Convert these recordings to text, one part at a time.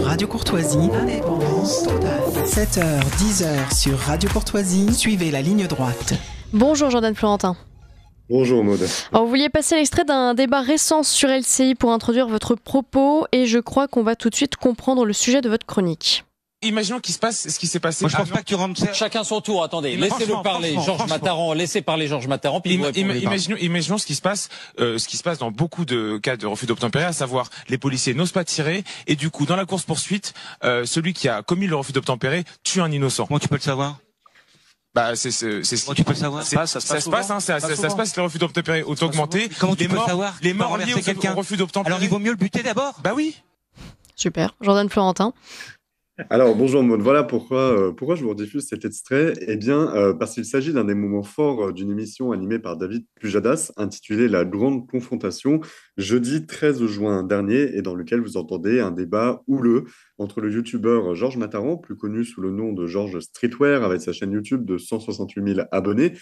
Radio Courtoisie, indépendance 7h, 10h sur Radio Courtoisie, suivez la ligne droite. Bonjour Jordan Florentin. Bonjour Maud. Alors, vous vouliez passer l'extrait d'un débat récent sur LCI pour introduire votre propos et je crois qu'on va tout de suite comprendre le sujet de votre chronique imaginons qu'il se passe ce qui s'est passé. Moi, je pense pas que tu rentres. Chacun son tour. Attendez, laissez-le parler, Georges Mataran. Laissez parler Georges Mataran. Puis imaginons, imaginons, ce qui se passe, euh, ce qui se passe dans beaucoup de cas de refus d'obtempérer, à savoir les policiers n'osent pas tirer et du coup, dans la course poursuite, euh, celui qui a commis le refus d'obtempérer tue un innocent. Comment tu peux le savoir bah, c'est c'est c'est tu peux le savoir ça, ça, se passe hein, ça, ça, se passe le refus d'obtempérer ont augmenté comment tu peux le savoir les morts liés quelqu'un. refus d'obtempérer alors il vaut mieux le buter d'abord bah oui super Jordan Florentin alors bonjour Maud, voilà pourquoi, euh, pourquoi je vous rediffuse cet extrait. Eh bien, euh, parce qu'il s'agit d'un des moments forts euh, d'une émission animée par David Pujadas intitulée La Grande Confrontation, jeudi 13 juin dernier, et dans lequel vous entendez un débat houleux entre le youtubeur Georges Mataran, plus connu sous le nom de Georges Streetwear, avec sa chaîne YouTube de 168 000 abonnés,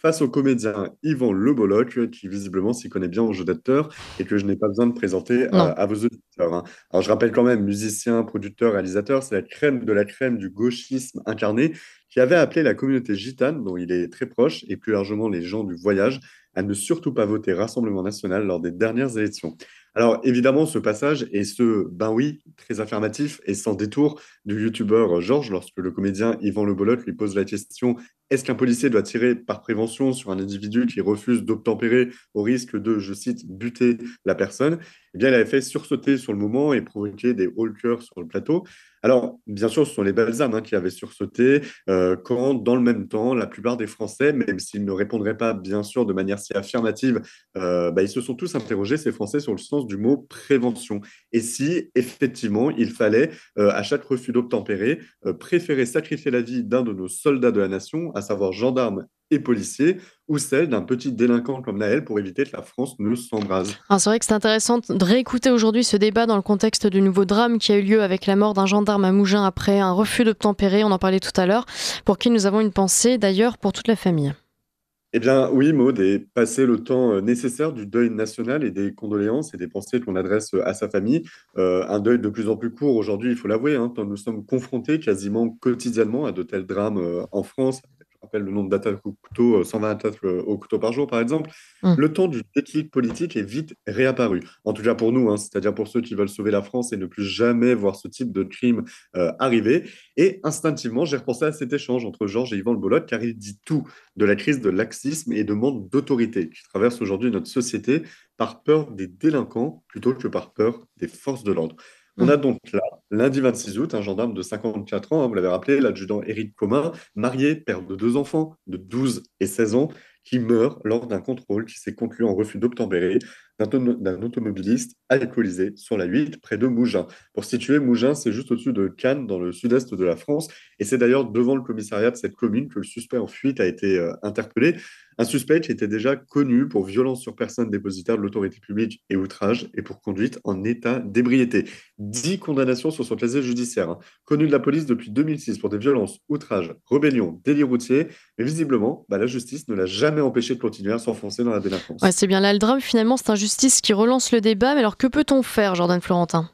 face au comédien Yvan Le Bolloc, qui visiblement s'y connaît bien en jeu d'acteur et que je n'ai pas besoin de présenter à, vos auditeurs. Hein. Alors je rappelle quand même, musicien, producteur, réalisateur, c'est la crème de la crème du gauchisme incarné qui avait appelé la communauté gitane, dont il est très proche, et plus largement les gens du voyage, à ne surtout pas voter Rassemblement national lors des dernières élections. Alors évidemment, ce passage est ce ben oui très affirmatif et sans détour du youtubeur euh, Georges lorsque le comédien Yvan Le Bolot lui pose la question est-ce qu'un policier doit tirer par prévention sur un individu qui refuse d'obtempérer au risque de, je cite, buter la personne Eh bien, il avait fait sursauter sur le moment et provoquer des haut sur le plateau. Alors, bien sûr, ce sont les balsames hein, qui avaient sursauté euh, quand, dans le même temps, la plupart des Français, même s'ils ne répondraient pas, bien sûr, de manière si affirmative, euh, bah, ils se sont tous interrogés, ces Français, sur le sens du mot prévention. Et si, effectivement, il fallait, euh, à chaque refus d'obtempérer, préférer sacrifier la vie d'un de nos soldats de la nation, à savoir gendarmes et policiers ou celle d'un petit délinquant comme Naël pour éviter que la France ne s'embrase. Ah, c'est vrai que c'est intéressant de réécouter aujourd'hui ce débat dans le contexte du nouveau drame qui a eu lieu avec la mort d'un gendarme à mougin après un refus de tempérer. on en parlait tout à l'heure, pour qui nous avons une pensée d'ailleurs pour toute la famille. Eh bien oui, Maud, et passer le temps euh, nécessaire du deuil national et des condoléances et des pensées qu'on adresse euh, à sa famille, euh, un deuil de plus en plus court aujourd'hui, il faut l'avouer, hein, nous sommes confrontés quasiment quotidiennement à de tels drames en France, le nombre d'attaques au couteau, 120 euh, attaques euh, au couteau par jour, par exemple, mm. le temps du déclic politique est vite réapparu. En tout cas pour nous, hein, c'est-à-dire pour ceux qui veulent sauver la France et ne plus jamais voir ce type de crime euh, arriver. Et instinctivement, j'ai repensé à cet échange entre Georges et Yvan Le Bolote, car il dit tout de la crise de laxisme et de manque d'autorité qui traverse aujourd'hui notre société par peur des délinquants plutôt que par peur des forces de l'ordre. On mm. a donc là, lundi 26 août, un gendarme de 54 ans, hein, vous l'avez rappelé, l'adjudant Éric Comin, marié, père de deux enfants de 12 et 16 ans, qui meurt lors d'un contrôle qui s'est conclu en refus d'obtempérer d'un automobiliste alcoolisé sur la 8 près de Mougins. Pour situer, Mougins, c'est juste au-dessus de Cannes, dans le sud-est de la France, et c'est d'ailleurs devant le commissariat de cette commune que le suspect en fuite a été euh, interpellé. Un suspect était déjà connu pour violence sur personne dépositaire de l'autorité publique et outrage, et pour conduite en état d'ébriété. Dix condamnations sur son casier judiciaire. Hein. Connu de la police depuis 2006 pour des violences, outrages, rébellion, délits routiers. mais visiblement, bah, la justice ne l'a jamais empêché de continuer à s'enfoncer dans la délinquance. c'est bien là le drame, finalement, c'est injustice qui relance le débat. Mais alors, que peut-on faire, Jordan Florentin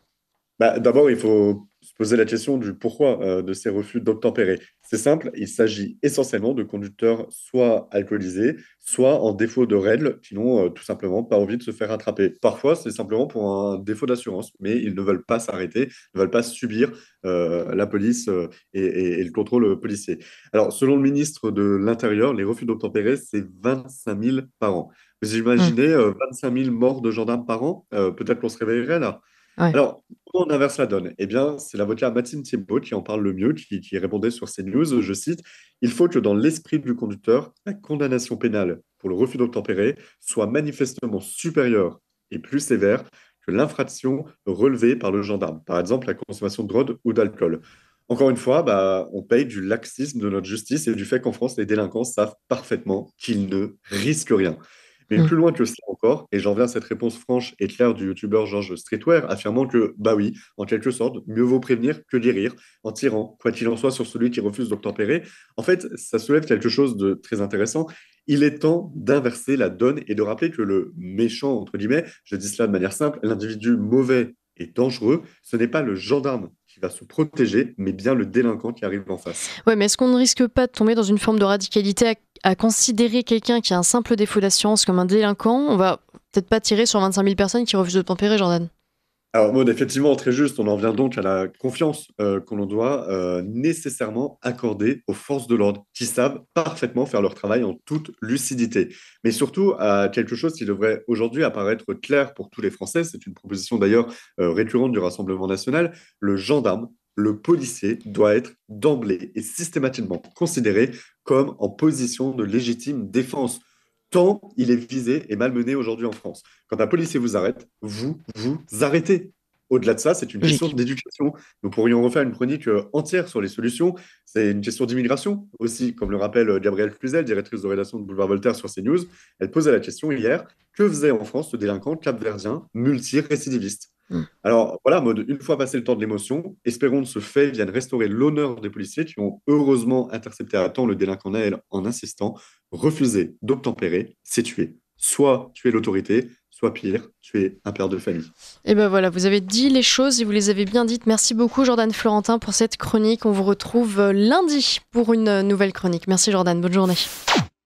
bah, D'abord, il faut poser la question du pourquoi euh, de ces refus d'obtempérer. C'est simple, il s'agit essentiellement de conducteurs soit alcoolisés, soit en défaut de règles, qui n'ont euh, tout simplement pas envie de se faire attraper. Parfois, c'est simplement pour un défaut d'assurance, mais ils ne veulent pas s'arrêter, ne veulent pas subir euh, la police et, et, le contrôle policier. Alors, selon le ministre de l'Intérieur, les refus d'obtempérer, c'est 25 000 par an. Vous imaginez 25 mmh. 000 morts de gendarmes par an Peut-être qu'on se réveillerait là. Alors, comment on inverse la donne Eh bien, c'est l'avocat Mathilde Thibault qui en parle le mieux, qui, répondait sur ces news, je cite, Il faut que dans l'esprit du conducteur, la condamnation pénale pour le refus d'obtempérer soit manifestement supérieure et plus sévère que l'infraction relevée par le gendarme, par exemple la consommation de drogue ou d'alcool. Encore une fois, bah, on paye du laxisme de notre justice et du fait qu'en France, les délinquants savent parfaitement qu'ils ne risquent rien. Mais mmh. plus loin que ça encore, et j'en viens à cette réponse franche et claire du youtubeur Georges Streetwear, affirmant que, bah oui, en quelque sorte, mieux vaut prévenir que guérir, en tirant, quoi qu'il en soit, sur celui qui refuse d'obtempérer. En fait, ça soulève quelque chose de très intéressant. Il est temps d'inverser la donne et de rappeler que le méchant, entre guillemets, je dis cela de manière simple, l'individu mauvais et dangereux, ce n'est pas le gendarme qui va se protéger, mais bien le délinquant qui arrive en face. Ouais, mais est-ce qu'on ne risque pas de tomber dans une forme de radicalité à considérer quelqu'un qui a un simple défaut d'assurance comme un délinquant, on va peut-être pas tirer sur 25 000 personnes qui refusent de tempérer, Jordan. Alors, Maud, effectivement, très juste, on en vient donc à la confiance euh, qu'on doit euh, nécessairement accorder aux forces de l'ordre, qui savent parfaitement faire leur travail en toute lucidité. Mais surtout, à quelque chose qui devrait aujourd'hui apparaître clair pour tous les Français, c'est une proposition d'ailleurs euh, récurrente du Rassemblement national, le gendarme le policier doit être d'emblée et systématiquement considéré comme en position de légitime défense, tant il est visé et malmené aujourd'hui en France. Quand un policier vous arrête, vous vous arrêtez. Au-delà de ça, c'est une question d'éducation. Nous pourrions refaire une chronique euh, entière sur les solutions. C'est une question d'immigration aussi, comme le rappelle euh, Gabrielle Cluzel, directrice de rédaction de Boulevard Voltaire sur CNews. Elle posait la question hier que faisait en France ce délinquant capverdien multirécidiviste Hmm. Alors voilà, une fois passé le temps de l'émotion, espérons que ce fait vienne restaurer l'honneur des policiers qui ont heureusement intercepté à temps le délinquant Naël en insistant refuser d'obtempérer, c'est tuer. Soit tuer l'autorité, soit pire, tuer un père de famille. Et eh ben voilà, vous avez dit les choses et vous les avez bien dites. Merci beaucoup Jordan Florentin pour cette chronique. On vous retrouve euh, lundi pour une euh, nouvelle chronique. Merci Jordan, bonne journée.